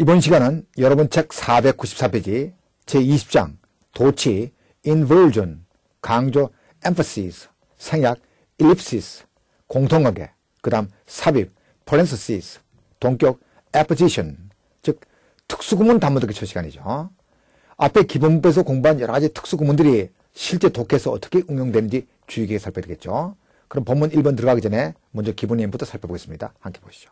이번 시간은 여러분 책 494페이지 제20장 도치, 인 n v 강조, emphasis, 생략, ellipsis, 공통관계, 그 다음 삽입, parenthesis, 동격, apposition, 즉 특수구문 단문독기 첫 시간이죠. 앞에 기본법에서 공부한 여러 가지 특수구문들이 실제 독해서 어떻게 응용되는지 주의 깊게 살펴야 되겠죠. 그럼 본문 1번 들어가기 전에 먼저 기본 예문부터 살펴보겠습니다. 함께 보시죠.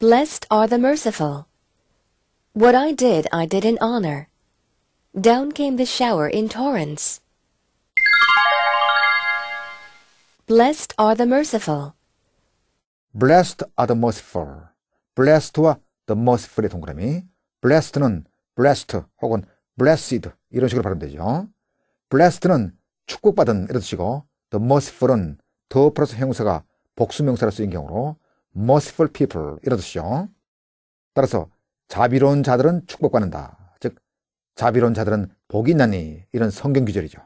Blessed are the merciful. What I did, I did in honor. Down came the shower in torrents. Blessed are the merciful. Blessed are the merciful. Blessed와 the merciful의 동그라미. Blessed는 blessed 혹은 blessed 이런 식으로 발음되죠. blessed는 축복받은 이런 뜻이고 the merciful은 더 플러스 형용사가 복수명사로 쓰인 경우로 merciful people 이런 뜻이죠. 따라서 자비로운 자들은 축복받는다. 즉 자비로운 자들은 복이 있나니 이런 성경 규절이죠.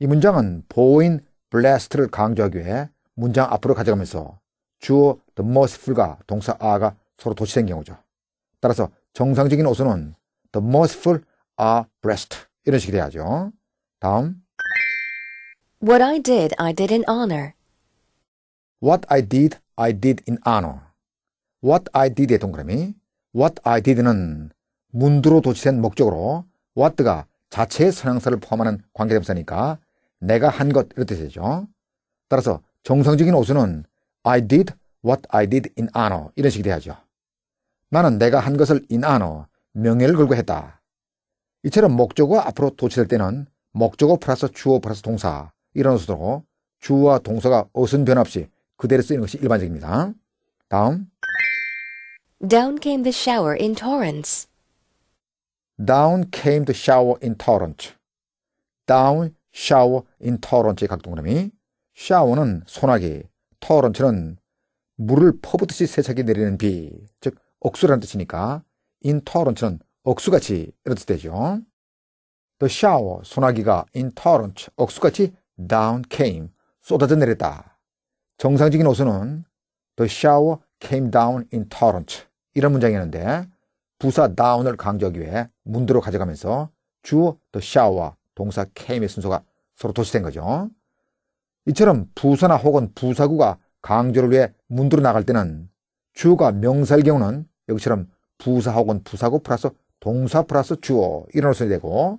이 문장은 보호인 blessed를 강조하기 위해 문장 앞으로 가져가면서 주어 the merciful과 동사 are가 서로 도치된 경우죠. 따라서 정상적인 오순은 the merciful are blessed 이런 식이 돼야죠. 다음 What I did, I did in honor. What I did, I did in honor. What I did의 동그라미. What I did는 문두로 도치된 목적으로 what가 자체의 선형사를 포함하는 관계대명사니까 내가 한 것 이런 뜻이죠. 따라서 정상적인 오수는 I did what I did in honor 이런 식이 돼야죠. 나는 내가 한 것을 in honor 명예를 걸고 했다. 이처럼 목적어가 앞으로 도치될 때는 목적어 플러스 주어 플러스 동사 이런 수로 주어와 동사가 어순 변화 없이 그대로 쓰이는 것이 일반적입니다. 다음. Down came the shower in torrents. Down came the shower in torrent. Down shower in torrent의 각동그라미. 샤워는 소나기, torrent는 물을 퍼붓듯이 세차게 내리는 비, 즉 억수라는 뜻이니까 in torrent는 억수같이 이런 뜻이죠. The shower, 소나기가 in torrent, 억수같이 down came, 쏟아져 내렸다. 정상적인 호순는 The shower came down in torrent 이런 문장이었는데 부사 down을 강조하기 위해 문두로 가져가면서 주어 the shower 동사 came의 순서가 서로 도시된 거죠. 이처럼 부사나 혹은 부사구가 강조를 위해 문두로 나갈 때는 주어가 명사일 경우는 여기처럼 부사 혹은 부사구 플러스 동사 플러스 주어 이런 호순이 되고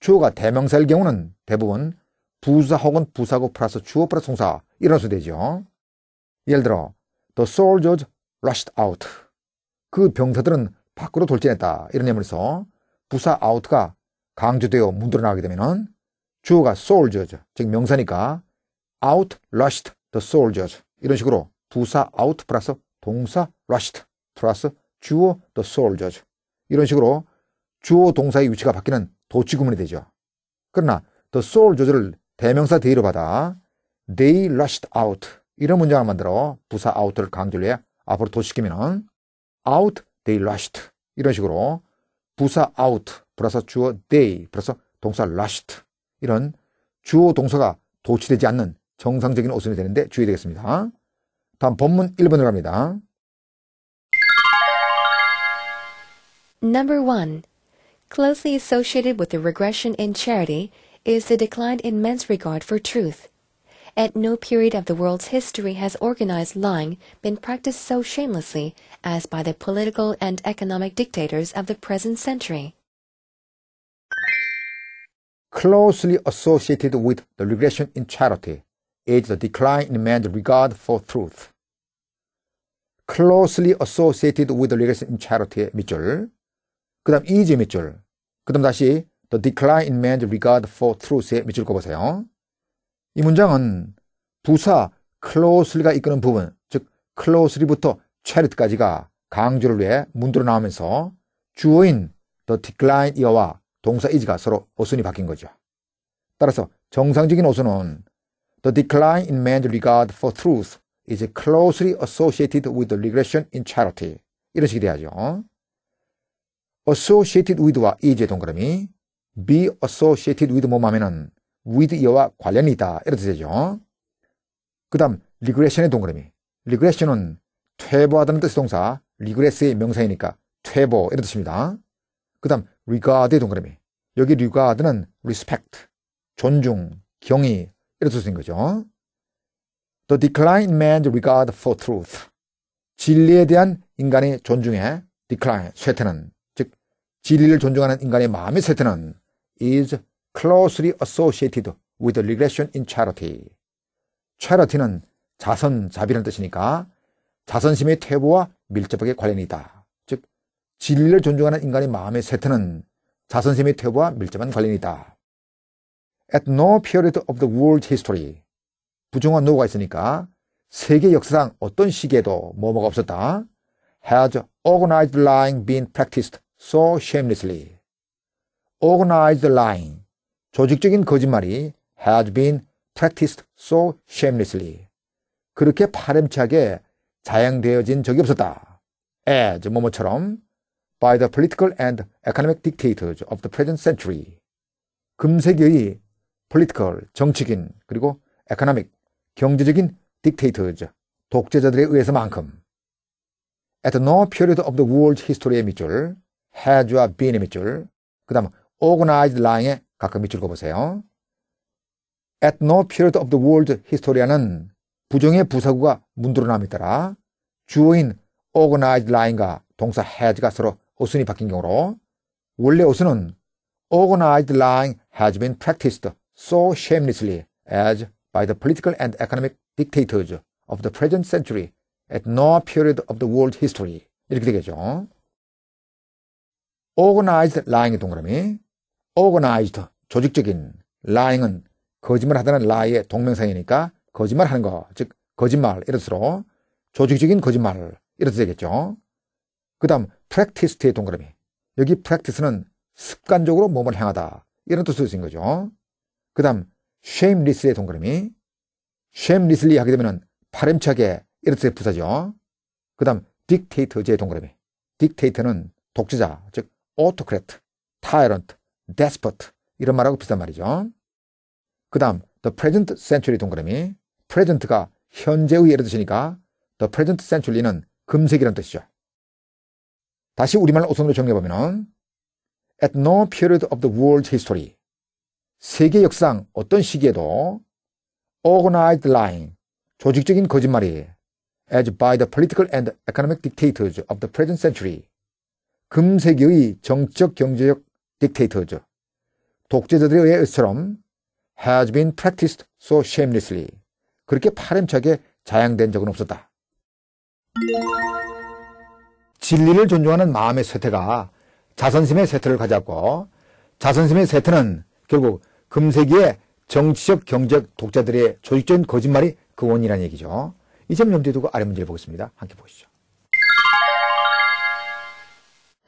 주어가 대명사일 경우는 대부분 부사 혹은 부사고 플러스 주어 플러스 동사 이런 수 되죠. 예를 들어 The soldiers rushed out. 그 병사들은 밖으로 돌진했다. 이런 예문에서 부사 out가 강조되어 문드러 나가게 되면 주어가 soldiers 즉 명사니까 out rushed the soldiers 이런 식으로 부사 out 플러스 동사 rushed 플러스 주어 the soldiers 이런 식으로 주어 동사의 위치가 바뀌는 도치 구문이 되죠. 그러나 the soldiers를 대명사 they로 받아 they rushed out 이런 문장을 만들어 부사 out를 강조를 해 앞으로 도시키면 out they rushed 이런 식으로 부사 out 플러스 주어 they 플러스 동사 rushed 이런 주어 동사가 도치되지 않는 정상적인 어순이 되는데 주의되겠습니다. 다음 본문 1번으로 갑니다. Number 1. Closely associated with the regression in charity is the decline in men's regard for truth. At no period of the world's history has organized lying been practiced so shamelessly as by the political and economic dictators of the present century. Closely associated with the regression in charity is the decline in man's regard for truth. closely associated with the regression in charity 밑줄 그 다음 is 밑줄 그 다음 다시 The decline in man's regard for truth에 밑줄 그어보세요. 이 문장은 부사 closely가 이끄는 부분, 즉 closely부터 charity까지가 강조를 위해 문두로 나오면서 주어인 the decline 이어와 동사 is가 서로 어순이 바뀐 거죠. 따라서 정상적인 어순은 the decline in man's regard for truth is closely associated with the regression in charity 이런 식이 돼야죠. associated with와 is의 동그라미 be associated with 뭐뭐 하면은 with 이와 관련이 있다. 이런 뜻이죠. 그 다음, regression의 동그라미. regression은 퇴보하다는 뜻의 동사, regress의 명사이니까 퇴보 이런 뜻입니다. 그 다음, regard의 동그라미. 여기 regard는 respect, 존중, 경의 이런 뜻인 거죠. The decline in man's regard for truth. 진리에 대한 인간의 존중의 decline, 쇠퇴는 즉 진리를 존중하는 인간의 마음의 쇠퇴는 is closely associated with regression in charity. charity는 자선자비라는 뜻이니까 자선심의 퇴보와 밀접하게 관련이 있다. 즉, 진리를 존중하는 인간의 마음의 세트는 자선심의 퇴보와 밀접한 관련이 있다. At no period of the world history. 부정한 노가 있으니까 세계 역사상 어떤 시기에도 뭐뭐가 없었다. has organized lying been practiced so shamelessly. organized lying, 조직적인 거짓말이 has been practiced so shamelessly. 그렇게 파렴치하게 자행되어진 적이 없었다. as 뭐뭐처럼 by the political and economic dictators of the present century. 금세기의 political, 정치인, 그리고 economic, 경제적인 dictators, 독재자들에 의해서만큼 at no period of the world history의 밑줄, has와 b e i n 의 밑줄, 그 다음 organized line에 가끔 밑줄 그어보세요. At no period of the world history는 부정의 부사구가 문드러남에 따라 주어인 organized line과 동사 has가 서로 어순이 바뀐 경우로 원래 어순은 organized line has been practiced so shamelessly as by the political and economic dictators of the present century at no period of the world history 이렇게 되겠죠. organized l i n g 의 동그라미 organized, 조직적인, lying은 거짓말하다는 lie의 동명사이니까 거짓말하는 거, 즉 거짓말 이렇으로 조직적인 거짓말 이렇게 되겠죠. 그 다음 practice 뒤에 동그라미 여기 practice는 습관적으로 몸을 향하다 이런 뜻으로 쓰인 거죠. 그 다음 shameless의 동그라미 shamelessly 하게 되면 파렴치하게 이렇의 부사죠. 그 다음 dictator제의 동그라미 dictator는 독재자 즉 autocrat, tyrant despot 이런 말하고 비슷한 말이죠. 그 다음 the present century 동그라미 present가 현재의 예를 드시니까 the present century는 금색이란 뜻이죠. 다시 우리말 오선으로 정리해보면 at no period of the world history 세계 역상 사 어떤 시기에도 organized lying 조직적인 거짓말이 as by the political and economic dictators of the present century 금세기의 정적 경제적 dictator죠. 독재자들에 의해처럼 has been practiced so shamelessly. 그렇게 파렴치하게 자양된 적은 없었다. 진리를 존중하는 마음의 세태가 자선심의 세태를가졌고 자선심의 세태는 결국 금세기의 정치적 경제적 독자들의 조직적인 거짓말이 그 원인이라는 얘기죠. 이점 염두에 두고 아래 문제를 보겠습니다. 함께 보시죠.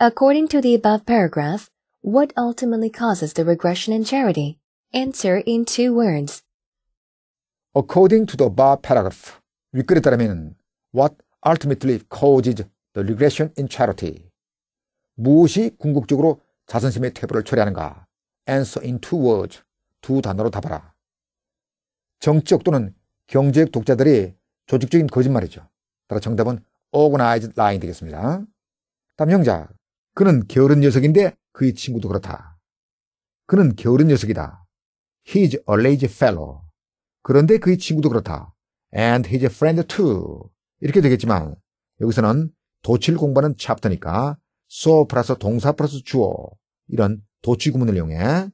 According to the above paragraph, What ultimately causes the regression in charity? Answer in two words. According to the b a e paragraph, 윗글에 따르면 What ultimately causes the regression in charity? 무엇이 궁극적으로 자선심의 퇴보를 초래하는가? Answer in two words. 두 단어로 답하라. 정적 또는 경제적 독자들이 조직적인 거짓말이죠. 따라 정답은 organized lying 되겠습니다. 다음 형작. 그는 게으른 녀석인데 그의 친구도 그렇다. 그는 게으른 녀석이다. He's a lazy fellow. 그런데 그의 친구도 그렇다. And he's a friend too. 이렇게 되겠지만 여기서는 도치를 공부하는 c h a p t e r 니까 so 플러스 동사 플러스 주어 이런 도치 구문을 이용해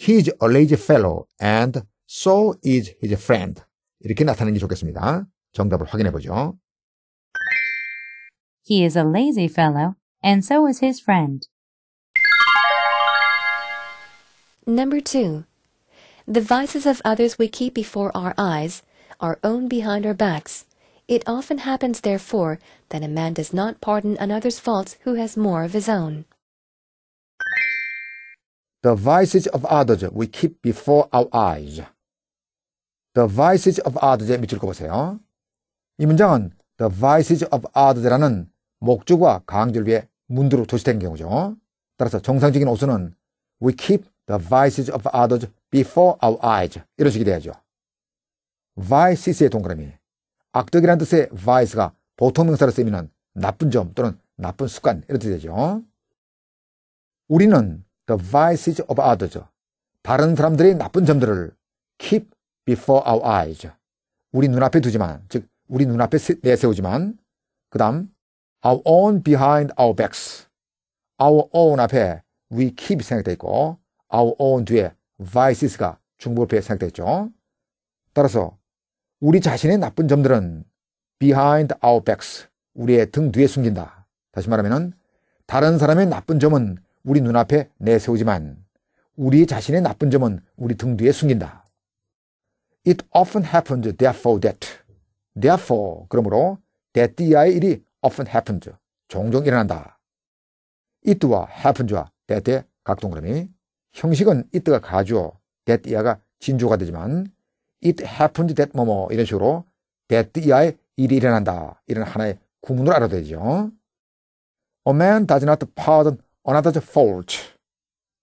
He's a lazy fellow and so is his friend. 이렇게 나타내는 게 좋겠습니다. 정답을 확인해 보죠. He is a lazy fellow and so is his friend. Number two, the vices of others we keep before our eyes, our own behind our backs. It often happens, therefore, that a man does not pardon another's faults who has more of his own. The vices of others we keep before our eyes. The vices of others 밑줄 거보세요. 이 문장은 the vices of others라는 목적과 강조를 위해 문두로 도시된 경우죠. 따라서 정상적인 어순은 we keep the vices of others before our eyes. 이런 식이 돼야죠. vices의 동그라미. 악덕이라는 뜻의 vice가 보통 명사로 쓰이면 나쁜 점 또는 나쁜 습관 이런 뜻이 되죠. 우리는 the vices of others. 다른 사람들의 나쁜 점들을 keep before our eyes. 우리 눈앞에 두지만, 즉, 우리 눈앞에 내세우지만, 그 다음, our own behind our backs. our own 앞에 we keep 생각돼 있고 our own 뒤에 vices가 중복어에 생각돼 있죠. 따라서 우리 자신의 나쁜 점들은 behind our backs 우리의 등 뒤에 숨긴다. 다시 말하면 다른 사람의 나쁜 점은 우리 눈앞에 내세우지만 우리 자신의 나쁜 점은 우리 등 뒤에 숨긴다. It often happens therefore that. therefore 그러므로 that d i 일이 often happens 종종 일어난다. it와 happens와 대대 각동그라미 형식은 it가 가죠 that 이하가 진주가 되지만 it happened that 뭐뭐 이런 식으로 that 이하의 일이 일어난다 이런 하나의 구문을 알아야 되죠 A man does not pardon another's fault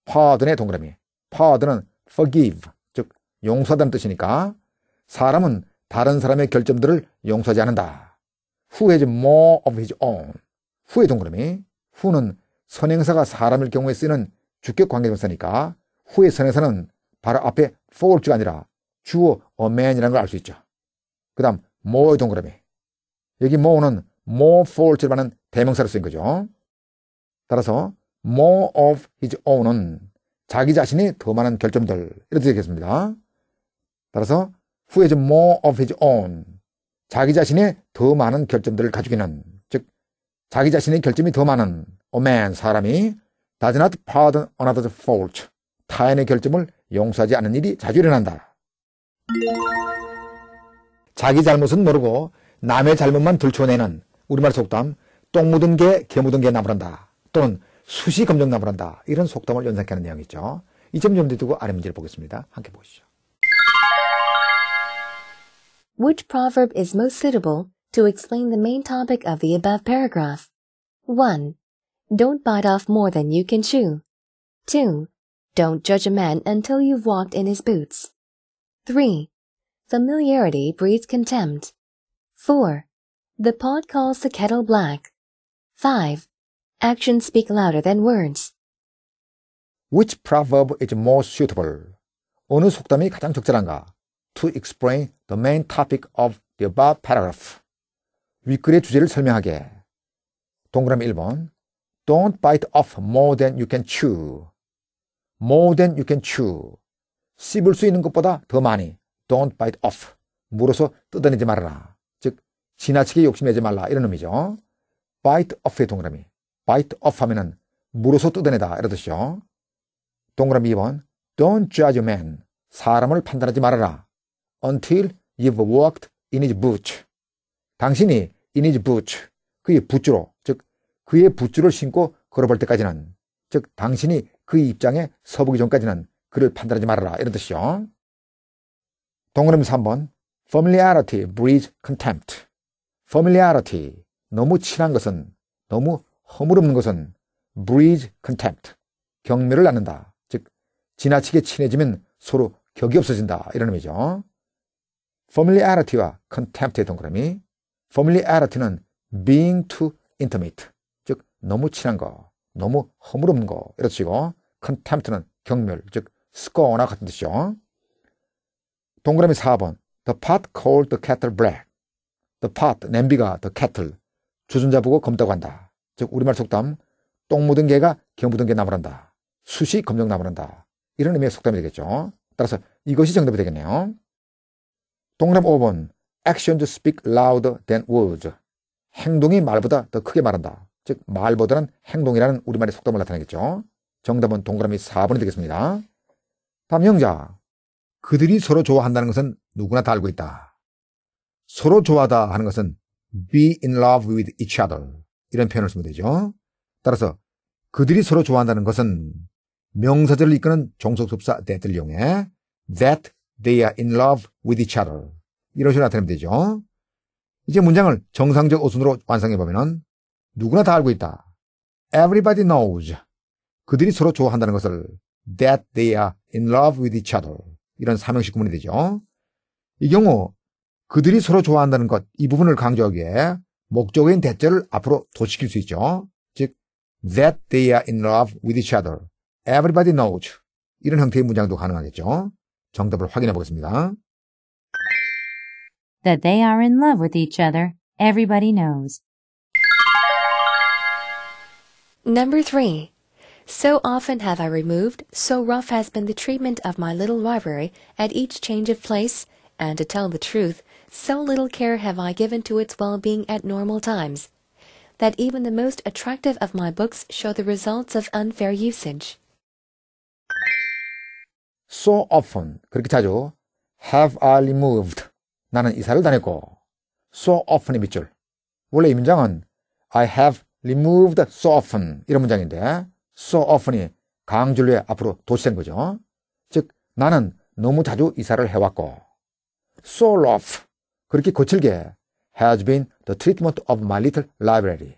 pardon의 동그라미 pardon은 forgive 즉 용서하다는 뜻이니까 사람은 다른 사람의 결점들을 용서하지 않는다 who has more of his own 후의 동그라미 후는 선행사가 사람일 경우에 쓰는 주격 관계동사니까 후의 선행사는 바로 앞에 for가 아니라 주어 a man이라는 걸 알 수 있죠. 그 다음 more의 동그라미. 여기 more는 more for를 하는 대명사로 쓰인 거죠. 따라서 more of his own은 자기 자신이 더 많은 결점들 이렇게 되겠습니다. 따라서 who has more of his own 자기 자신의 더 많은 결점들을 가지고 있는 즉 자기 자신의 결점이 더 많은 A man, 사람이 does not pardon another's fault. 타인의 결점을 용서하지 않는 일이 자주 일어난다. 자기 잘못은 모르고 남의 잘못만 들춰내는 우리말 속담 똥 묻은 개, 개 묻은 개 나무란다. 또는 수시 검정 나무란다. 이런 속담을 연상케 하는 내용이죠. 이점염두 두고 아래 문제를 보겠습니다. 함께 보시죠. Which proverb is most suitable to explain the main topic of the above paragraph? 1. Don't bite off more than you can chew. 2. Don't judge a man until you've walked in his boots. 3. Familiarity breeds contempt. 4. The pot calls the kettle black. 5. Actions speak louder than words. Which proverb is more suitable? 어느 속담이 가장 적절한가? To explain the main topic of the above paragraph. 윗글의 주제를 설명하게. 동그라미 1번. Don't bite off more than you can chew. More than you can chew. 씹을 수 있는 것보다 더 많이. Don't bite off. 물어서 뜯어내지 말아라. 즉, 지나치게 욕심내지 말라. 이런 의미죠. bite off의 동그라미. bite off 하면은 물어서 뜯어내다. 이런 뜻이죠. 동그라미 2번. Don't judge a man. 사람을 판단하지 말아라. Until you've walked in his boot. 당신이 in his boot. 그의 부츠로. 즉, 그의 붓줄을 신고 걸어볼 때까지는 즉 당신이 그 입장에 서보기 전까지는 그를 판단하지 말아라 이런 뜻이요. 동그라미 3번 familiarity breeds contempt. familiarity 너무 친한 것은 너무 허물없는 것은 breeds contempt 경멸을 낳는다. 즉 지나치게 친해지면 서로 격이 없어진다 이런 의미죠. familiarity와 contempt의 동그라미 familiarity는 being too intimate 너무 친한 거, 너무 허물없는 거 이런 뜻이고 c o n t e m p t 는 경멸, 즉 s c o r 어나 같은 뜻이죠. 동그라미 4번 The pot called the kettle black The pot, 냄비가 the kettle 주전자 보고 검다고 한다. 즉 우리말 속담 똥 묻은 개가 겨 묻은 개 나무란다. 수시 검정 나무란다. 이런 의미의 속담이 되겠죠. 따라서 이것이 정답이 되겠네요. 동그라미 5번 Actions speak louder than words 행동이 말보다 더 크게 말한다. 즉 말보다는 행동이라는 우리말의 속담을 나타내겠죠. 정답은 동그라미 4번이 되겠습니다. 다음 형자. 그들이 서로 좋아한다는 것은 누구나 다 알고 있다. 서로 좋아하다 하는 것은 be in love with each other 이런 표현을 쓰면 되죠. 따라서 그들이 서로 좋아한다는 것은 명사절을 이끄는 종속접사 that을 이용해 that they are in love with each other 이런 식으로 나타내면 되죠. 이제 문장을 정상적 어순으로 완성해보면 누구나 다 알고 있다. Everybody knows. 그들이 서로 좋아한다는 것을 that they are in love with each other. 이런 사명식 구문이 되죠. 이 경우 그들이 서로 좋아한다는 것 이 부분을 강조하기에 목적인 대절을 앞으로 도시킬 수 있죠. 즉 that they are in love with each other. Everybody knows. 이런 형태의 문장도 가능하겠죠. 정답을 확인해 보겠습니다. That they are in love with each other. Everybody knows. Number three. So often have I removed, so rough has been the treatment of my little library at each change of place, and to tell the truth, so little care have I given to its well-being at normal times, that even the most attractive of my books show the results of unfair usage. So often, 그렇게 자주, have I removed, 나는 이사를 다녔고, so often의 밑줄. 원래 이 문장은 I have removed so often 이런 문장인데 so often이 강줄로의 앞으로 도시된 거죠. 즉 나는 너무 자주 이사를 해왔고 so rough 그렇게 거칠게 has been the treatment of my little library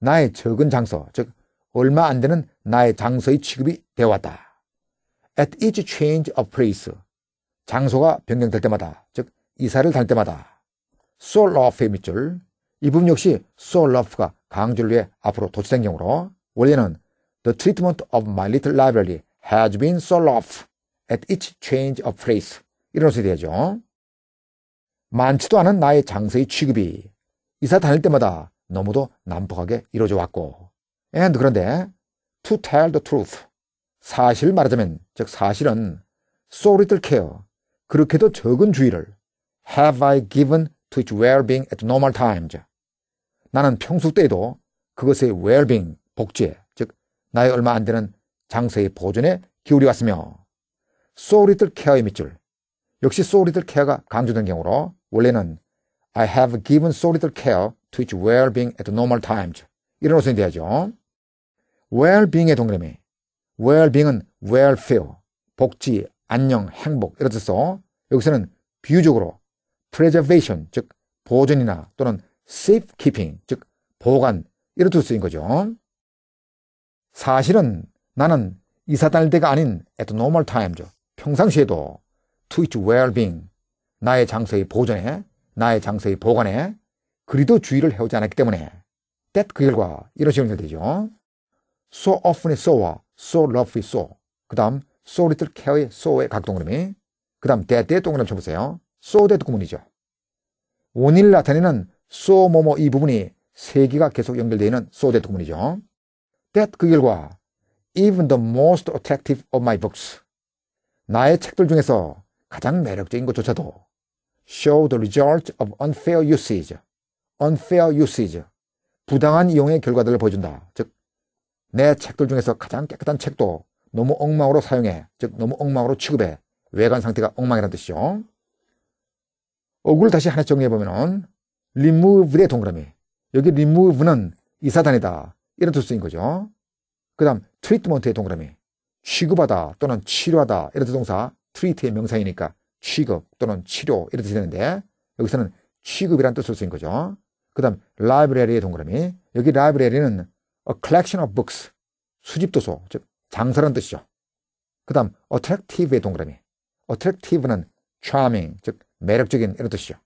나의 적은 장소 즉 얼마 안 되는 나의 장소의 취급이 되어왔다. at each change of place 장소가 변경될 때마다 즉 이사를 달 때마다 so rough 의 밑줄 이 부분 역시 so rough가 강조를 위해 앞으로 도출된 경우로 원래는 The treatment of my little library has been so rough at each change of phrase 이런 것이 되죠. 많지도 않은 나의 장서의 취급이 이사 다닐 때마다 너무도 난폭하게 이루어져 왔고 and 그런데 to tell the truth 사실 말하자면 즉 사실은 so little care 그렇게도 적은 주의를 have I given to its well-being at normal times 나는 평소 때에도 그것의 웰빙, 복제, 즉 나의 얼마 안 되는 장서의 보존에 기울여왔으며 소울리틀 케어의 밑줄, 역시 소울리틀 케어가 강조된 경우로 원래는 I have given so little care to its well-being at normal times 이런 어순이 돼야죠. well-being의 동그라미 well-being은 w e l l f e e 복지, 안녕, 행복 이런 뜻으 여기서는 비유적으로 preservation 즉 보존이나 또는 safekeeping, 즉 보관 이렇게 쓰인 거죠. 사실은 나는 이사 다닐 때가 아닌 at normal time죠. 평상시에도 to its well-being, 나의 장소의 보존에, 나의 장소의 보관에 그리도 주의를 해오지 않았기 때문에 that 그 결과 이런 식으로 되죠. so often의 so와 so lovely so 그 다음 so little care의 so의 각동그라이그 다음 that의 동그라미 쳐보세요. so that 구문이죠. 원인을 나타내는 소모모 이 부분이 세 개가 계속 연결되어 있는 소대 부분이죠. That 그 결과 even the most attractive of my books 나의 책들 중에서 가장 매력적인 것조차도 show the result of unfair usage unfair usage 부당한 이용의 결과들을 보여준다. 즉 내 책들 중에서 가장 깨끗한 책도 너무 엉망으로 사용해 즉 너무 엉망으로 취급해 외관 상태가 엉망이라는 뜻이죠. 어구 다시 하나 정리해보면 리무브의 동그라미. 여기 리무브는 이사단이다. 이런 뜻인 거죠. 그 다음 트리트먼트의 동그라미. 취급하다 또는 치료하다. 이런 동사 트리트의 명사이니까 취급 또는 치료 이런 뜻이 되는데 여기서는 취급이란 뜻으로 쓰인 거죠. 그 다음 라이브러리의 동그라미. 여기 라이브러리는 a collection of books. 수집도서, 즉 장사라는 뜻이죠. 그 다음 attractive의 동그라미. attractive는 charming, 즉 매력적인 이런 뜻이죠.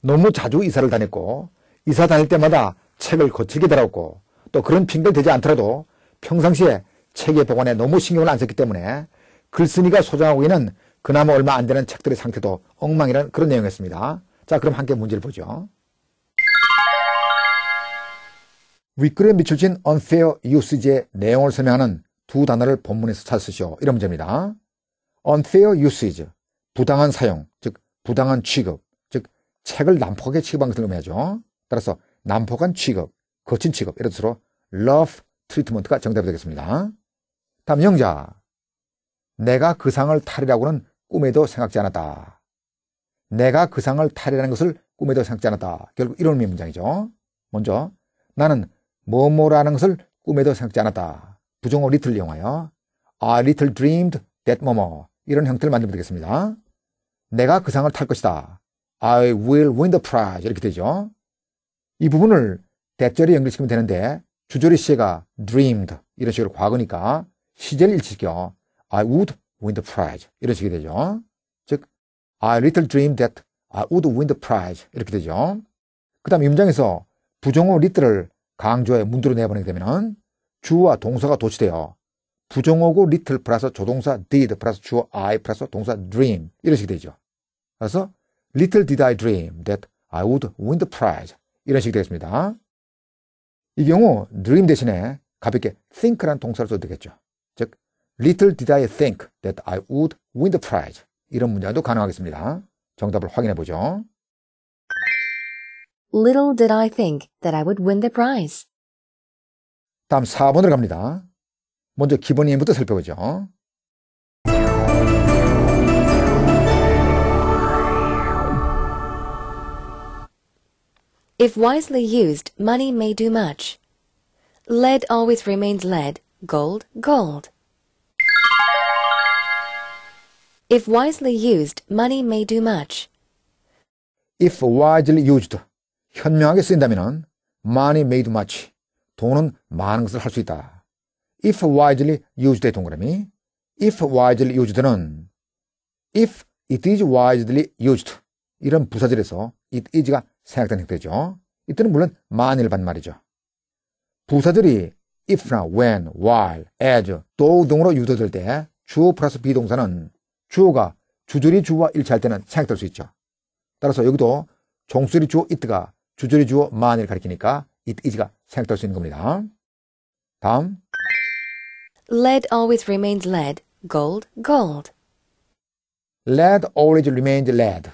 너무 자주 이사를 다녔고 이사 다닐 때마다 책을 거칠게 들었고또 그런 핑계를 대지 않더라도 평상시에 책의 보관에 너무 신경을 안 썼기 때문에 글쓴이가 소장하고있는 그나마 얼마 안 되는 책들의 상태도 엉망이라는 그런 내용이었습니다. 자 그럼 함께 문제를 보죠. 윗글에 미쳐진 unfair usage의 내용을 설명하는 두 단어를 본문에서 찾으시오. 이런 문제입니다. unfair usage, 부당한 사용, 즉 부당한 취급, 즉 책을 난폭하게 취급한 것을 의미하죠. 따라서 난폭한 취급, 거친 취급 이런 뜻으로 love treatment가 정답이 되겠습니다. 다음 영자. 내가 그 상을 탈이라고는 꿈에도 생각지 않았다. 내가 그 상을 탈이라는 것을 꿈에도 생각지 않았다. 결국 이런 의미 의 문장이죠. 먼저 나는 뭐뭐라는 것을 꿈에도 생각지 않았다. 부정어 리틀 이용하여 I little dreamed that 뭐뭐 이런 형태를 만들면 되겠습니다. 내가 그 상을 탈 것이다. I will win the prize. 이렇게 되죠. 이 부분을 대절에 연결시키면 되는데 주절의 시제가 dreamed 이런 식으로 과거니까 시제를 일치시켜 I would win the prize 이런 식이 되죠. 즉 I little dreamed that I would win the prize 이렇게 되죠. 그 다음 임장에서 부정어 little을 강조해 문두로 내보내게 되면 주와 동사가 도치되어 부정어고 little 플러스 조동사 did 플러스 주어 I 플러스 동사 dream 이런 식이 되죠. 그래서 Little did I dream that I would win the prize. 이런 식이 되겠습니다. 이 경우 dream 대신에 가볍게 think라는 동사를 써도 되겠죠. 즉, little did I think that I would win the prize. 이런 문장도 가능하겠습니다. 정답을 확인해 보죠. Little did I think that I would win the prize. 다음 4번으로 갑니다. 먼저 기본 예문부터 살펴보죠. If wisely used, money may do much. Lead always remains lead, gold, gold. If wisely used, money may do much. If wisely used, 현명하게 쓰인다면 money may do much, 돈은 많은 것을 할 수 있다. If wisely used의 동그라미, if wisely used는 if it is wisely used 이런 부사절에서 it is가 생략된 형태죠. 이때는 물론 만일 반말이죠. 부사들이 if나 when, while, as, though 등으로 유도될 때 주어 플러스 비동사는 주어가 주절이 주어와 일치할 때는 생각될수 있죠. 따라서 여기도 종소리 주어 it가 주절이 주어 만을 가리키니까 it is가 생각될수 있는 겁니다. 다음 Lead always remains lead, gold, gold. Lead always remains lead.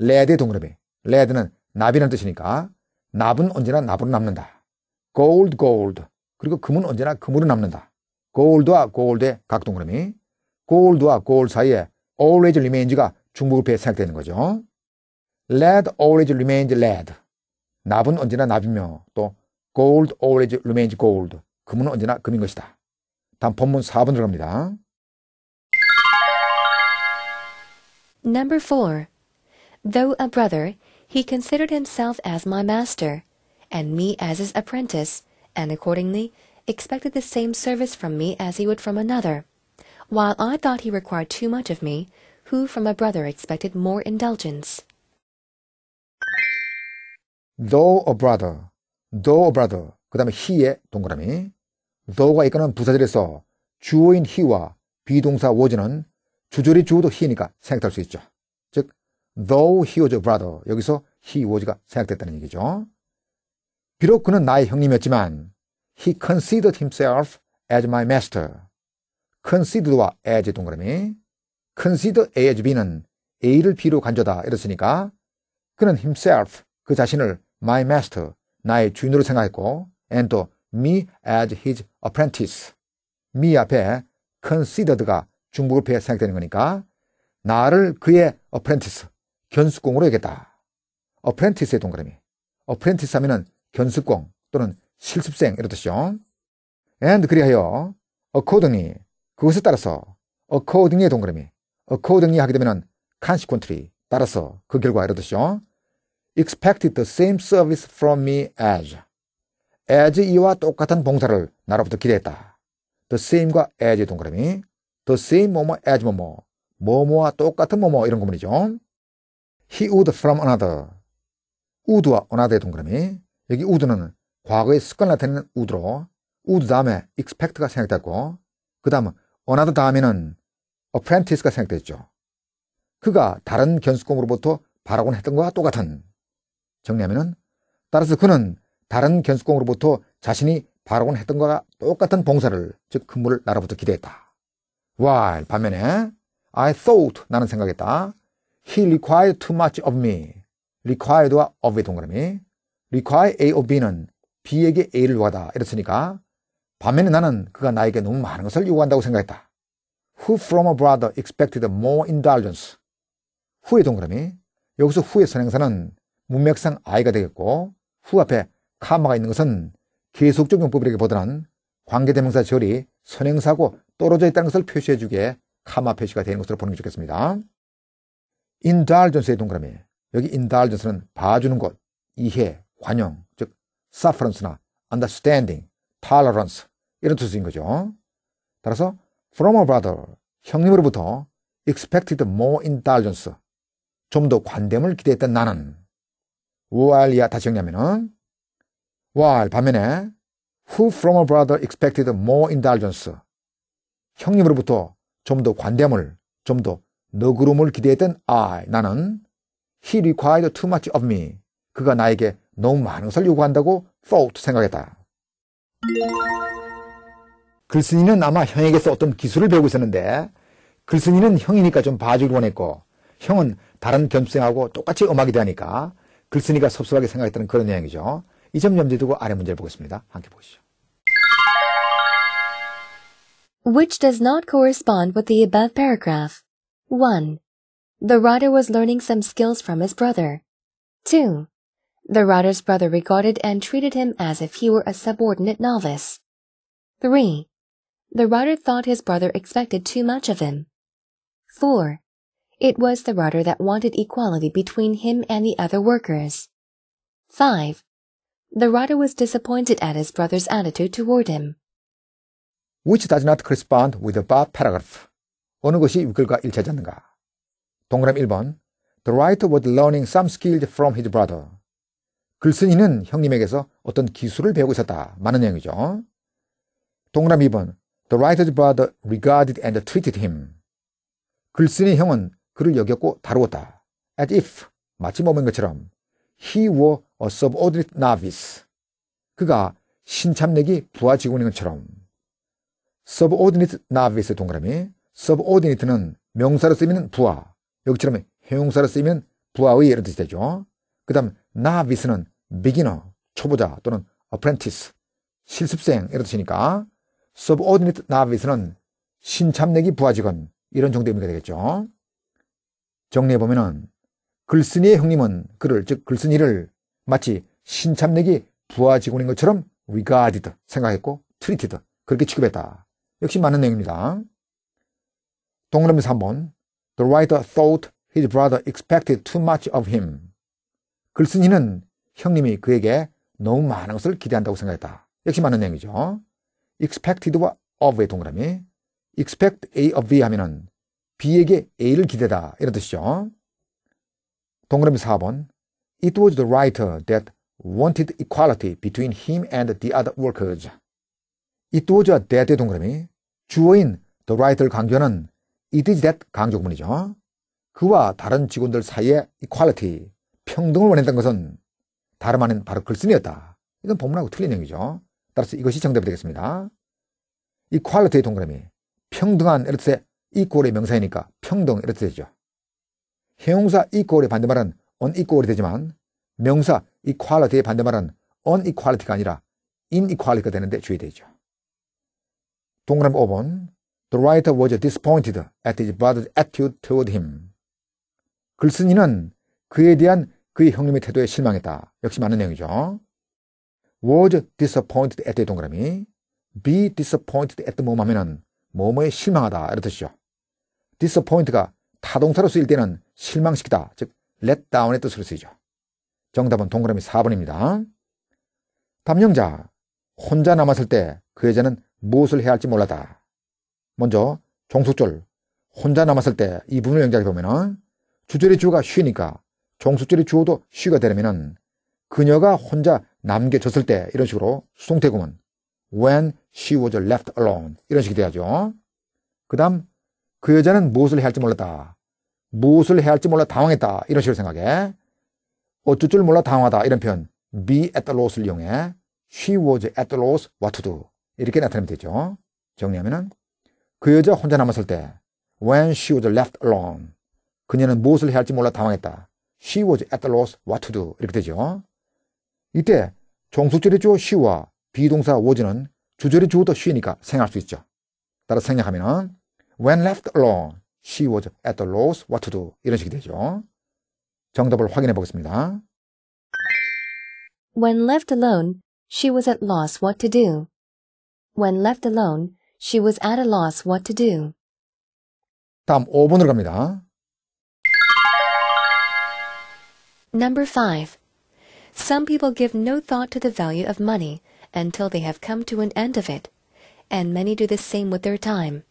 lead의 동그라미. lead는 납이라는 뜻이니까 납은 언제나 납으로 남는다. gold, gold. 그리고 금은 언제나 금으로 남는다. gold와 gold의 각 동그라미. gold와 gold 사이에 always remains가 중부급에 생각되는 거죠. lead always remains lead. 납은 언제나 납이며 또 gold always remains gold. 금은 언제나 금인 것이다. 다음 본문 4번 들어갑니다. Number 4. Though a brother, he considered himself as my master, and me as his apprentice, and accordingly expected the same service from me as he would from another, while I thought he required too much of me, who from a brother expected more indulgence. though a brother, though a brother, 그 다음에 he의 동그라미, though가 이끄는 부사절에서 주어인 he와 비동사 was는 주절이 주어도 he니까 생각할 수 있죠. though he was a brother. 여기서 he was가 생략됐다는 얘기죠. 비록 그는 나의 형님이었지만 he considered himself as my master. considered와 as 동그라미 consider as b는 a를 b로 간조다 이랬으니까 그는 himself 그 자신을 my master 나의 주인으로 생각했고 and 또 me as his apprentice me 앞에 considered가 중복을 피해 생각되는 거니까 나를 그의 apprentice 견습공으로 여겼다. 어프렌티스의 동그라미. 어프렌티스 하면은 견습공 또는 실습생 이렇듯이요. and 그리하여 accordingly 그것에 따라서 accordingly의 동그라미 accordingly 하게 되면은 consequently 따라서 그 결과 이렇듯이요. expected the same service from me as as 이와 똑같은 봉사를 나로부터 기대했다. the same과 as의 동그라미 the same 뭐뭐 as 뭐뭐 뭐뭐와 똑같은 뭐뭐 이런 구문이죠. he would from another. would와 another의 동그라미. 여기 would는 과거의 습관 나타내는 would로 would 다음에 expect가 생각됐고 그 다음 another 다음에는 apprentice가 생각됐죠. 그가 다른 견습공으로부터 바라곤 했던 것과 똑같은 정리하면은 따라서 그는 다른 견습공으로부터 자신이 바라곤 했던 것과 똑같은 봉사를 즉 근무를 나로부터 기대했다. while 반면에 I thought 나는 생각했다. He required too much of me. required와 of의 동그라미. require A of B는 B에게 A를 요구하다. 이랬으니까 반면에 나는 그가 나에게 너무 많은 것을 요구한다고 생각했다. Who from a brother expected more indulgence? 후의 동그라미. 여기서 후의 선행사는 문맥상 I가 되겠고 후 앞에 카마가 있는 것은 계속적 용법이라기 보다는 관계대명사 절이 선행사고 떨어져 있다는 것을 표시해주기에 카마 표시가 되는 것으로 보는 게 좋겠습니다. 인달전스의 동그라미. 여기 인달전스는 봐주는 것, 이해, 관용, 즉 sufferance나 understanding, tolerance 이런 뜻인 거죠. 따라서 from a brother, 형님으로부터 expected more indulgence, 좀 더 관됨을 기대했던 나는 while 이하 다시 정리하면은 while 반면에 who from a brother expected more indulgence, 형님으로부터 좀 더 관됨을, 좀더 너그러움을 기대했던 I, 나는 He required too much of me. 그가 나에게 너무 많은 것을 요구한다고 thought, 생각했다. 글쓴이는 아마 형에게서 어떤 기술을 배우고 있었는데 글쓴이는 형이니까 좀 봐주길 원했고 형은 다른 겸생하고 똑같이 음악이 되니까 글쓴이가 섭섭하게 생각했다는 그런 내용이죠. 이 점 염두에 두고 아래 문제를 보겠습니다. 함께 보시죠. Which does not correspond with the above paragraph. 1. The writer was learning some skills from his brother. 2. The writer's brother regarded and treated him as if he were a subordinate novice. 3. The writer thought his brother expected too much of him. 4. It was the writer that wanted equality between him and the other workers. 5. The writer was disappointed at his brother's attitude toward him. Which does not correspond with the above paragraph. 어느 것이 위클과 일치하는가 지않 동그라미 1번 The writer was learning some skill s from his brother. 글쓴이는 형님에게서 어떤 기술을 배우고 있었다. 많은 내용이죠. 동그라미 2번 The writer's brother regarded and treated him. 글쓴이 형은 그를 여겼고 다루었다. As if, 마치 몸인 것처럼 He were a subordinate novice. 그가 신참내기 부하 직원인 것처럼 subordinate novice 동그라미 subordinate는 명사로 쓰이면 부하, 여기처럼 형용사로 쓰이면 부하의 이런 뜻이 되죠. 그 다음 novice는 beginner, 초보자 또는 apprentice, 실습생 이런 뜻이니까 subordinate novice는 신참내기 부하직원 이런 정도의 의미가 되겠죠. 정리해보면은 글쓴이의 형님은 그를 즉 글쓴이를 마치 신참내기 부하 직원인 것처럼 regarded 생각했고 treated 그렇게 취급했다. 역시 많은 내용입니다. 동그라미 3번 The writer thought his brother expected too much of him. 글쓴이는 형님이 그에게 너무 많은 것을 기대한다고 생각했다. 역시 많은 내용이죠. expected와 of의 동그라미 expect A of B 하면은 B에게 A를 기대다 이런 뜻이죠. 동그라미 4번 It was the writer that wanted equality between him and the other workers. It was a that의 동그라미 주어인 the w r i t e r 강조하는 It is that 강조문이죠. 그와 다른 직원들 사이의 equality, 평등을 원했던 것은 다름 아닌 바로 글쓴이였다. 이건 본문하고 틀린 내용이죠. 따라서 이것이 정답이 되겠습니다. equality의 동그라미, 평등한 이렇게 의 equal의 명사이니까 평등 이렇게 되죠. 형용사 equal의 반대말은 unequal이 되지만 명사 equality의 반대말은 unequality가 아니라 inequality가 되는데 주의되죠. 동그라미 5번 The writer was disappointed at his brother's attitude toward him. 글쓴이는 그에 대한 그의 형님의 태도에 실망했다. 역시 많은 내용이죠. was disappointed at 의 동그라미 be disappointed at 뭐 하면은 뭐뭐에 실망하다 이런 뜻이죠. disappoint가 타동사로 쓰일 때는 실망시키다 즉 let down의 뜻으로 쓰이죠. 정답은 동그라미 4번입니다. 담영자 혼자 남았을 때 그 여자는 무엇을 해야 할지 몰랐다. 먼저 종속절 혼자 남았을 때 이 부분을 연결해 보면은 주절이 주가 쉬니까 종속절이 주어도 쉬가 되려면은 그녀가 혼자 남겨졌을 때 이런 식으로 수동태구문 when she was left alone 이런 식이 돼야죠. 그 다음 그 여자는 무엇을 해야 할지 몰랐다. 무엇을 해야 할지 몰라 당황했다. 이런 식으로 생각해. 어쩔 줄 몰라 당황하다. 이런 표현 be at the loss를 이용해 she was at the loss what to do 이렇게 나타내면 되죠. 정리하면은 그 여자 혼자 남았을 때 When she was left alone 그녀는 무엇을 해야 할지 몰라 당황했다. She was at the loss what to do 이렇게 되죠. 이때 종속절의 주 she와 비동사 was는 주절의 주어도 she니까 생략할 수 있죠. 따라 생략하면 When left alone she was at the loss what to do 이런 식이 되죠. 정답을 확인해 보겠습니다. When left alone, she was at loss what to do. When left alone, She was at a loss what to do. 다음 5번으로 갑니다. Number 5. Some people give no thought to the value of money until they have come to an end of it, and many do the same with their time.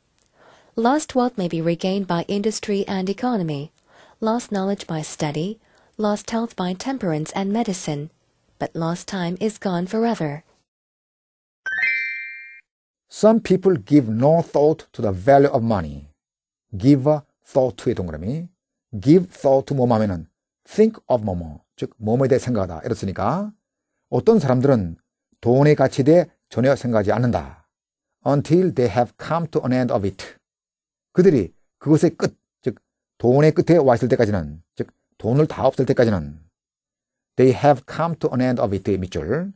Lost wealth may be regained by industry and economy, lost knowledge by study, lost health by temperance and medicine, but lost time is gone forever. Some people give no thought to the value of money. Give a thought to의 동그라미. Give thought to 뭐뭐 하면은 think of 뭐뭐. 즉, 뭐뭐에 대해 생각하다. 이렇으니까 어떤 사람들은 돈의 가치에 대해 전혀 생각하지 않는다. Until they have come to an end of it. 그들이 그것의 끝, 즉, 돈의 끝에 와 있을 때까지는, 즉, 돈을 다 없을 때까지는 They have come to an end of it. 밑줄.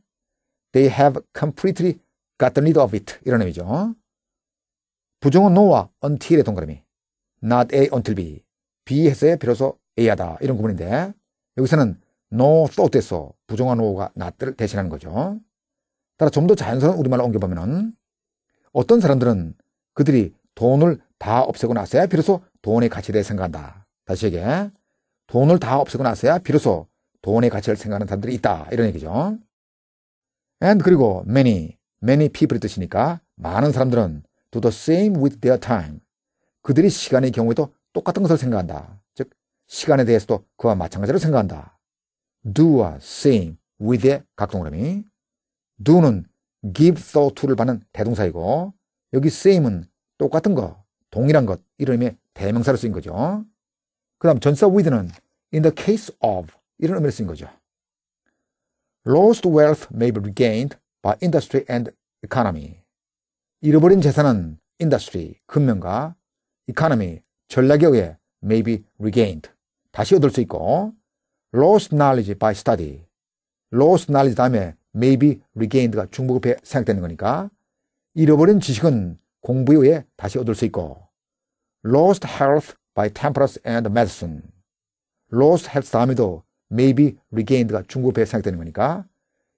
They have completely got the need of it. 이런 의미죠. 부정은 no와 until의 동그라미. not A until B. B 해서에 비로소 A하다. 이런 구분인데 여기서는 no thought에서 부정한 no가 not를 대신하는 거죠. 따라 좀 더 자연스러운 우리말로 옮겨보면은 어떤 사람들은 그들이 돈을 다 없애고 나서야 비로소 돈의 가치에 대해 생각한다. 다시 얘기해. 돈을 다 없애고 나서야 비로소 돈의 가치를 생각하는 사람들이 있다. 이런 얘기죠. And 그리고 many many people이 뜻이니까 많은 사람들은 do the same with their time. 그들이 시간의 경우에도 똑같은 것을 생각한다. 즉, 시간에 대해서도 그와 마찬가지로 생각한다. do와 same with의 각동그라미. do는 give thought to를 받는 대동사이고, 여기 same은 똑같은 것, 동일한 것, 이런 의미의 대명사로 쓰인 거죠. 그 다음 전사 with는 in the case of 이런 의미로 쓰인 거죠. Lost wealth may be regained by industry and economy. 잃어버린 재산은 industry, 금융과 economy, 전략에 의해 may be regained. 다시 얻을 수 있고 lost knowledge by study. lost knowledge 다음에 may be regained가 중복급에 생각되는 거니까 잃어버린 지식은 공부에 의해 다시 얻을 수 있고 lost health by temperance and medicine. lost health 다음에도 may be regained가 중급에 국 생각되는 거니까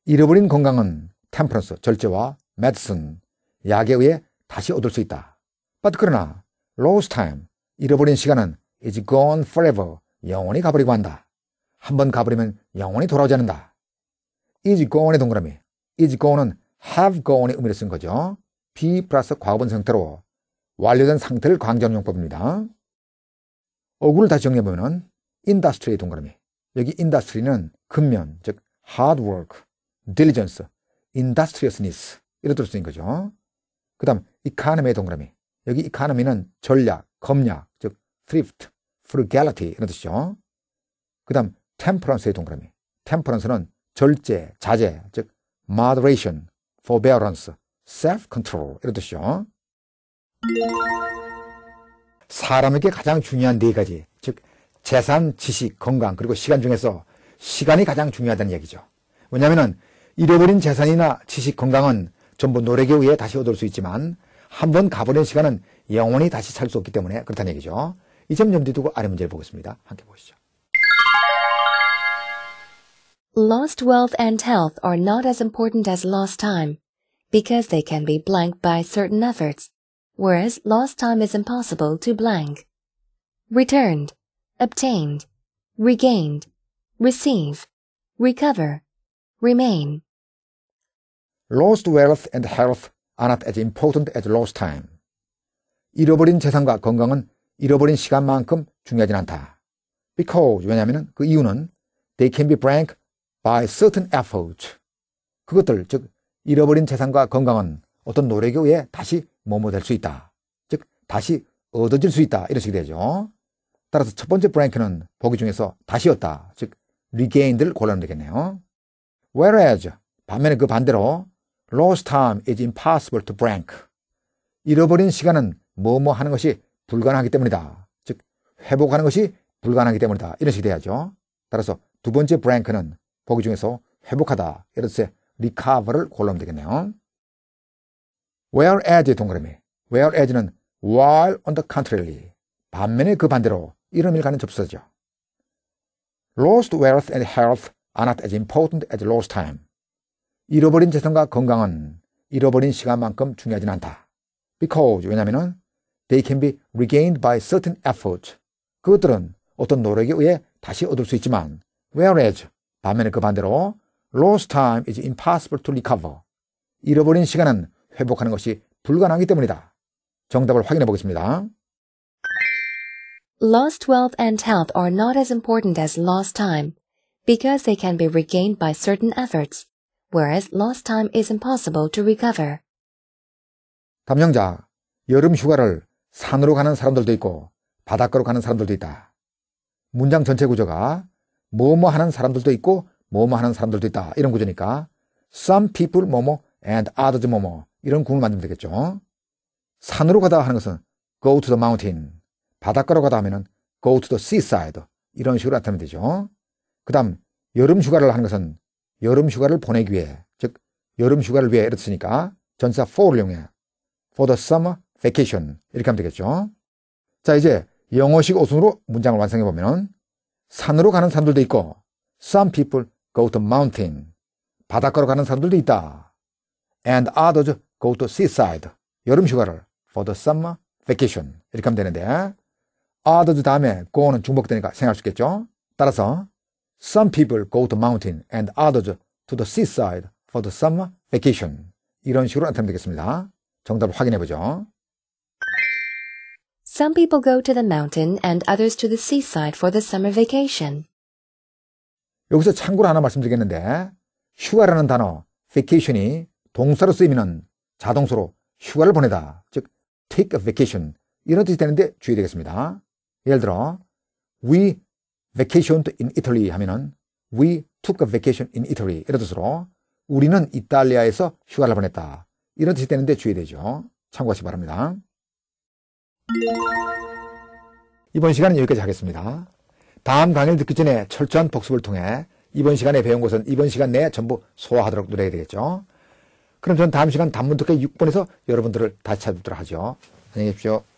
잃어버린 건강은 템프런스 절제와 m e d 약에 의해 다시 얻을 수 있다. But 그러나 lost time, 잃어버린 시간은 is gone forever, 영원히 가버리고 한다. 한번 가버리면 영원히 돌아오지 않는다. is gone의 동그라미, is gone은 have gone의 의미를 쓴 거죠. be 플러스 과거분 형태로 완료된 상태를 강조하는 용법입니다. 어구를 다시 정리해보면 industry의 동그라미, 여기 industry는 근면, 즉 hard work, diligence, industriousness 이렇게 쓰인 거죠. 그 다음 economy의 동그라미 여기 economy는 전략, 검약, 즉 thrift, frugality 이런 뜻이죠. 그 다음 temperance의 동그라미 temperance는 절제, 자제, 즉 moderation, forbearance, self-control 이런 뜻이죠. 사람에게 가장 중요한 네 가지, 즉 재산, 지식, 건강 그리고 시간 중에서 시간이 가장 중요하다는 얘기죠. 왜냐하면 잃어버린 재산이나 지식, 건강은 전부 노력에 의해 다시 얻을 수 있지만 한번 가버린 시간은 영원히 다시 찾을 수 없기 때문에 그렇다는 얘기죠. 이 점 염두에 두고 아래 문제를 보겠습니다. 함께 보시죠. Lost wealth and health are not as important as lost time because they can be blanked by certain efforts, whereas lost time is impossible to blank. Returned, obtained, regained, receive, recover, remain. lost wealth and health are not as important as lost time. 잃어버린 재산과 건강은 잃어버린 시간만큼 중요하진 않다. Because, 왜냐하면 그 이유는 they can be blank by certain effort. 그것들, 즉, 잃어버린 재산과 건강은 어떤 노력에 의해 다시 뭐뭐될 수 있다. 즉, 다시 얻어질 수 있다. 이런 식이 되죠. 따라서 첫 번째 브랭크는 보기 중에서 다시였다. 즉, regained를 골라면 되겠네요. Whereas, 반면에 그 반대로 Lost time is impossible to blank. 잃어버린 시간은 뭐뭐 하는 것이 불가능하기 때문이다. 즉, 회복하는 것이 불가능하기 때문이다. 이런 식이 돼야죠. 따라서 두 번째 blank는 보기 중에서 회복하다. 예를 들어서 recover를 골라면 되겠네요. where as 동그라미. where as는 while on the contrary. 반면에 그 반대로 이런 일가는 접수죠. lost wealth and health are not as important as lost time. 잃어버린 재산과 건강은 잃어버린 시간만큼 중요하진 않다. Because 왜냐면은 they can be regained by certain effort. 그것들은 어떤 노력에 의해 다시 얻을 수 있지만 whereas 반면에 그 반대로 lost time is impossible to recover. 잃어버린 시간은 회복하는 것이 불가능하기 때문이다. 정답을 확인해 보겠습니다. Lost wealth and health are not as important as lost time because they can be regained by certain efforts. whereas lost time is impossible to recover. 담영자, 여름 휴가를 산으로 가는 사람들도 있고 바닷가로 가는 사람들도 있다. 문장 전체 구조가 뭐뭐 하는 사람들도 있고 뭐뭐 하는 사람들도 있다. 이런 구조니까 some people 뭐뭐 and others 뭐뭐 이런 구문을 만들면 되겠죠. 산으로 가다 하는 것은 go to the mountain. 바닷가로 가다 하면은 go to the seaside. 이런 식으로 나타내면 되죠. 그 다음 여름 휴가를 하는 것은 여름 휴가를 보내기 위해 즉 여름 휴가를 위해 이렇으니까 전사 for를 이용해 for the summer vacation 이렇게 하면 되겠죠. 자 이제 영어식 오순으로 문장을 완성해 보면 산으로 가는 사람들도 있고 some people go to mountain 바닷가로 가는 사람들도 있다. and others go to seaside 여름 휴가를 for the summer vacation 이렇게 하면 되는데 others 다음에 go는 중복되니까 생각할 수 있겠죠. 따라서 Some people go to mountain and others to the seaside for the summer vacation. 이런 식으로 나타내면 되겠습니다. 정답을 확인해 보죠. Some people go to the mountain and others to the seaside for the summer vacation. 여기서 참고로 하나 말씀드리겠는데 휴가라는 단어 vacation이 동사로 쓰이면 자동수로 휴가를 보내다 즉 take a vacation 이런 뜻이 되는데 주의되겠습니다. 예를 들어 we v a c a t i o n in Italy 하면은 we took a vacation in Italy 이런 뜻으로 우리는 이탈리아에서 휴가를 보냈다. 이런 뜻이 되는데 주의되죠. 참고하시기 바랍니다. 이번 시간은 여기까지 하겠습니다. 다음 강의를 듣기 전에 철저한 복습을 통해 이번 시간에 배운 것은 이번 시간 내에 전부 소화하도록 노력해야 되겠죠. 그럼 전 다음 시간 단문 특강 6번에서 여러분들을 다시 찾아뵙도록 하죠. 안녕히 계십시오.